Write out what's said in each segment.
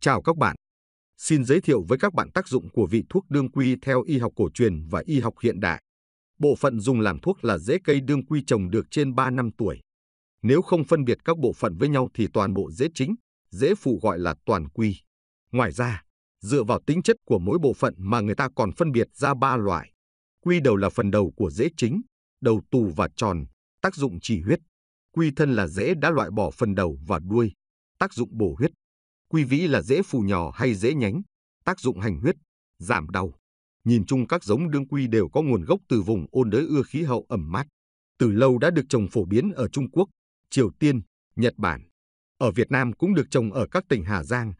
Chào các bạn. Xin giới thiệu với các bạn tác dụng của vị thuốc đương quy theo y học cổ truyền và y học hiện đại. Bộ phận dùng làm thuốc là rễ cây đương quy trồng được trên 3 năm tuổi. Nếu không phân biệt các bộ phận với nhau thì toàn bộ rễ chính, rễ phụ gọi là toàn quy. Ngoài ra, dựa vào tính chất của mỗi bộ phận mà người ta còn phân biệt ra ba loại. Quy đầu là phần đầu của rễ chính, đầu tù và tròn, tác dụng chỉ huyết. Quy thân là rễ đã loại bỏ phần đầu và đuôi, tác dụng bổ huyết quy vĩ là dễ phù nhỏ hay dễ nhánh, tác dụng hành huyết, giảm đau. Nhìn chung các giống đương quy đều có nguồn gốc từ vùng ôn đới ưa khí hậu ẩm mát. Từ lâu đã được trồng phổ biến ở Trung Quốc, Triều Tiên, Nhật Bản. Ở Việt Nam cũng được trồng ở các tỉnh Hà Giang,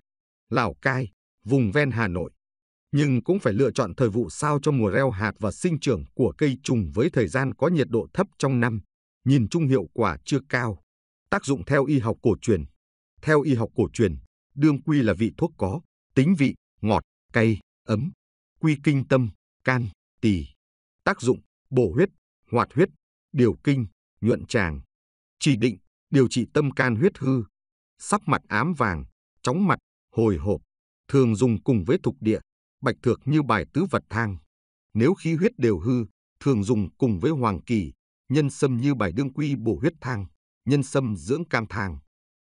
Lào Cai, vùng ven Hà Nội. Nhưng cũng phải lựa chọn thời vụ sao cho mùa reo hạt và sinh trưởng của cây trùng với thời gian có nhiệt độ thấp trong năm, nhìn chung hiệu quả chưa cao. Tác dụng theo y học cổ truyền Theo y học cổ truyền, đương quy là vị thuốc có, tính vị, ngọt, cay, ấm, quy kinh tâm, can, tỳ. Tác dụng, bổ huyết, hoạt huyết, điều kinh, nhuận tràng. Chỉ định, điều trị tâm can huyết hư, sắp mặt ám vàng, chóng mặt, hồi hộp, thường dùng cùng với thục địa, bạch thược như bài tứ vật thang. Nếu khí huyết đều hư, thường dùng cùng với hoàng kỳ, nhân sâm như bài đương quy bổ huyết thang, nhân sâm dưỡng cam thang.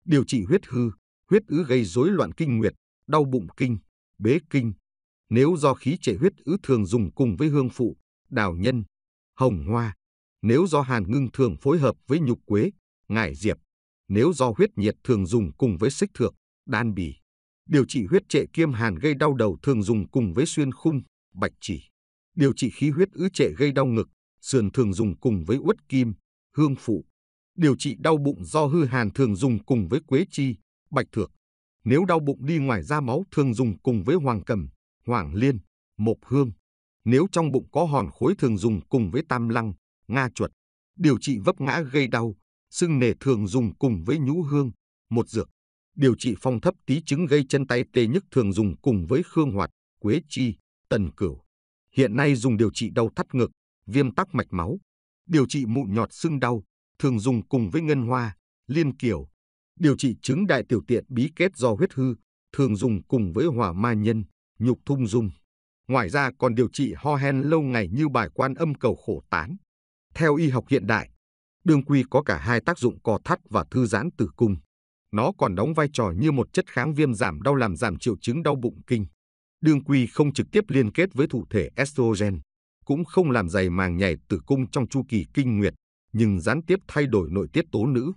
Điều trị huyết hư, huyết ứ gây rối loạn kinh nguyệt, đau bụng kinh, bế kinh. Nếu do khí trệ huyết ứ thường dùng cùng với hương phụ, đào nhân, hồng hoa. Nếu do hàn ngưng thường phối hợp với nhục quế, ngải diệp. Nếu do huyết nhiệt thường dùng cùng với xích thượng, đan bì. Điều trị huyết trệ kiêm hàn gây đau đầu thường dùng cùng với xuyên khung, bạch chỉ. Điều trị khí huyết ứ trệ gây đau ngực, sườn thường dùng cùng với uất kim, hương phụ. Điều trị đau bụng do hư hàn thường dùng cùng với quế chi, bạch thược. Nếu đau bụng đi ngoài ra máu thường dùng cùng với hoàng cầm, hoàng liên, mộc hương. Nếu trong bụng có hòn khối thường dùng cùng với tam lăng, nga chuột. Điều trị vấp ngã gây đau, sưng nề thường dùng cùng với nhũ hương, một dược. Điều trị phong thấp tí chứng gây chân tay tê nhức thường dùng cùng với khương hoạt, quế chi, tần cửu. Hiện nay dùng điều trị đau thắt ngực, viêm tắc mạch máu. Điều trị mụn nhọt sưng đau, thường dùng cùng với ngân hoa, liên kiều, Điều trị chứng đại tiểu tiện bí kết do huyết hư, thường dùng cùng với hỏa ma nhân, nhục thung dung. Ngoài ra còn điều trị ho hen lâu ngày như bài quan âm cầu khổ tán. Theo y học hiện đại, đương quy có cả hai tác dụng co thắt và thư giãn tử cung. Nó còn đóng vai trò như một chất kháng viêm giảm đau làm giảm triệu chứng đau bụng kinh. Đương quy không trực tiếp liên kết với thụ thể estrogen, cũng không làm dày màng nhảy tử cung trong chu kỳ kinh nguyệt, nhưng gián tiếp thay đổi nội tiết tố nữ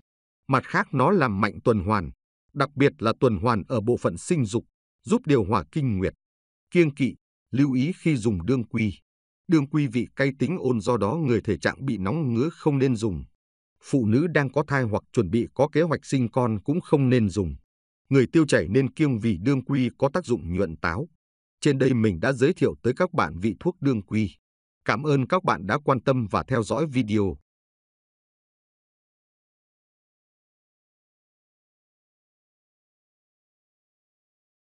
mặt khác nó làm mạnh tuần hoàn, đặc biệt là tuần hoàn ở bộ phận sinh dục, giúp điều hòa kinh nguyệt. Kiêng kỵ, lưu ý khi dùng đương quy. Đương quy vị cay tính ôn do đó người thể trạng bị nóng ngứa không nên dùng. Phụ nữ đang có thai hoặc chuẩn bị có kế hoạch sinh con cũng không nên dùng. Người tiêu chảy nên kiêng vì đương quy có tác dụng nhuận táo. Trên đây mình đã giới thiệu tới các bạn vị thuốc đương quy. Cảm ơn các bạn đã quan tâm và theo dõi video.